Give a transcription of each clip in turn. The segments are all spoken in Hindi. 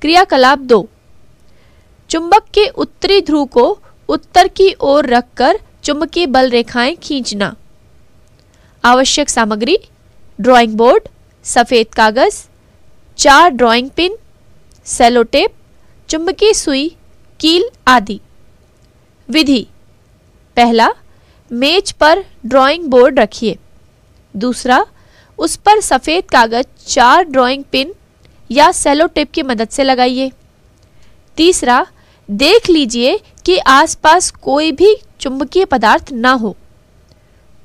क्रियाकलाप दो चुंबक के उत्तरी ध्रुव को उत्तर की ओर रखकर चुंबकीय बल रेखाएं खींचना आवश्यक सामग्री ड्राइंग बोर्ड सफ़ेद कागज़ चार ड्राइंग पिन सेलोटेप चुंबकीय सुई कील आदि विधि पहला मेज पर ड्राइंग बोर्ड रखिए दूसरा उस पर सफ़ेद कागज़ चार ड्राइंग पिन या सेलो टेप की मदद से लगाइए तीसरा देख लीजिए कि आसपास कोई भी चुंबकीय पदार्थ ना हो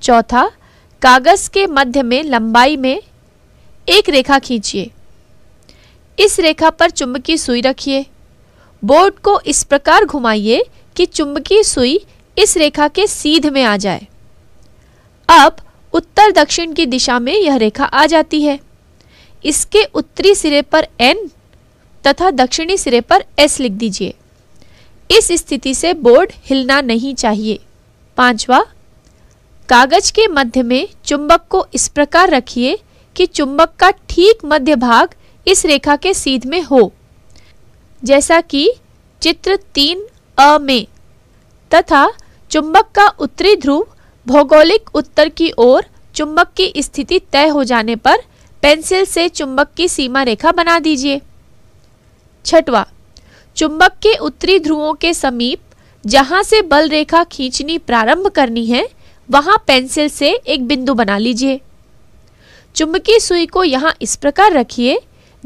चौथा कागज के मध्य में लंबाई में एक रेखा खींचिए इस रेखा पर चुंबकीय सुई रखिए बोर्ड को इस प्रकार घुमाइए कि चुंबकीय सुई इस रेखा के सीध में आ जाए अब उत्तर दक्षिण की दिशा में यह रेखा आ जाती है इसके उत्तरी सिरे पर एन तथा दक्षिणी सिरे पर एस लिख दीजिए इस स्थिति से बोर्ड हिलना नहीं चाहिए पांचवा कागज के मध्य में चुंबक को इस प्रकार रखिए कि चुंबक का ठीक मध्य भाग इस रेखा के सीध में हो जैसा कि चित्र तीन अ में तथा चुंबक का उत्तरी ध्रुव भौगोलिक उत्तर की ओर चुंबक की स्थिति तय हो जाने पर पेंसिल से चुंबक की सीमा रेखा बना दीजिए छठवा चुंबक के उत्तरी ध्रुवों के समीप जहां से बल रेखा खींचनी प्रारंभ करनी है वहां पेंसिल से एक बिंदु बना लीजिए चुंबकीय सुई को यहाँ इस प्रकार रखिए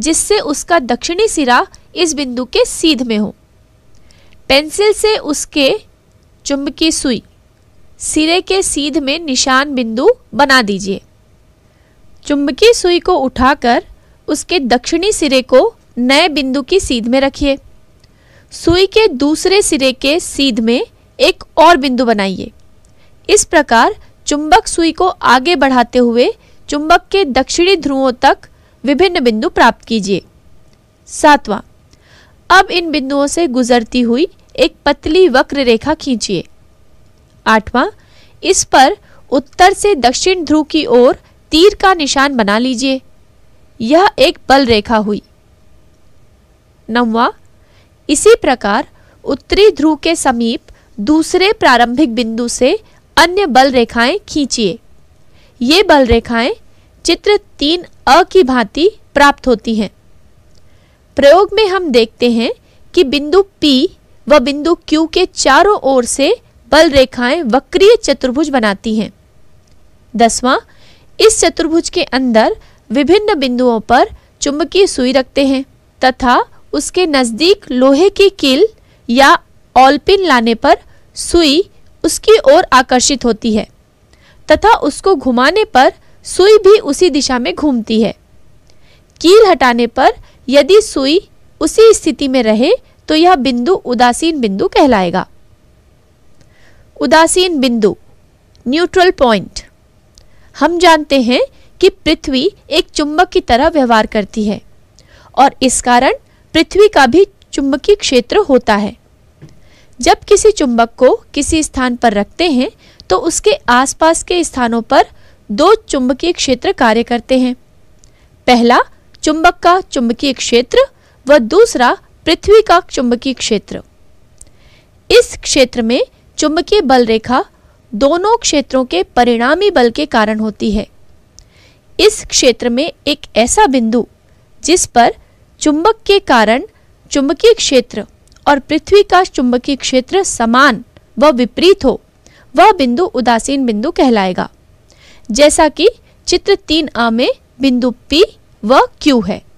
जिससे उसका दक्षिणी सिरा इस बिंदु के सीध में हो पेंसिल से उसके चुंबकीय सुई सिरे के सीध में निशान बिंदु बना दीजिए चुंबकीय सुई को उठाकर उसके दक्षिणी सिरे को नए बिंदु की सीध में रखिए सुई के दूसरे सिरे के सीध में एक और बिंदु बनाइए इस प्रकार चुंबक सुई को आगे बढ़ाते हुए चुंबक के दक्षिणी ध्रुवों तक विभिन्न बिंदु प्राप्त कीजिए सातवां अब इन बिंदुओं से गुजरती हुई एक पतली वक्र रेखा खींचिए आठवां इस पर उत्तर से दक्षिण ध्रुव की ओर तीर का निशान बना लीजिए यह एक बल रेखा हुई नवा इसी प्रकार उत्तरी ध्रुव के समीप दूसरे प्रारंभिक बिंदु से अन्य बल रेखाएं खींचिए ये बल रेखाएं चित्र तीन अ की भांति प्राप्त होती हैं प्रयोग में हम देखते हैं कि बिंदु P व बिंदु Q के चारों ओर से बल रेखाएं वक्रीय चतुर्भुज बनाती हैं दसवां इस चतुर्भुज के अंदर विभिन्न बिंदुओं पर चुंबकीय सुई रखते हैं तथा उसके नज़दीक लोहे की किल या ऑलपिन लाने पर सुई उसकी ओर आकर्षित होती है तथा उसको घुमाने पर सुई भी उसी दिशा में घूमती है कील हटाने पर यदि सुई उसी स्थिति में रहे तो यह बिंदु उदासीन बिंदु कहलाएगा उदासीन बिंदु न्यूट्रल पॉइंट हम जानते हैं कि पृथ्वी एक चुंबक की तरह व्यवहार करती है और इस कारण पृथ्वी का भी चुंबकीय क्षेत्र होता है जब किसी चुंबक को किसी स्थान पर रखते हैं तो उसके आसपास के स्थानों पर दो चुंबकीय क्षेत्र कार्य करते हैं पहला चुंबक का चुंबकीय क्षेत्र व दूसरा पृथ्वी का चुंबकीय क्षेत्र इस क्षेत्र में चुंबकीय बल रेखा दोनों क्षेत्रों के परिणामी बल के कारण होती है इस क्षेत्र में एक ऐसा बिंदु जिस पर चुंबक के कारण चुंबकीय क्षेत्र और पृथ्वी का चुंबकीय क्षेत्र समान व विपरीत हो वह बिंदु उदासीन बिंदु कहलाएगा जैसा कि चित्र तीन आ में बिंदु P व Q है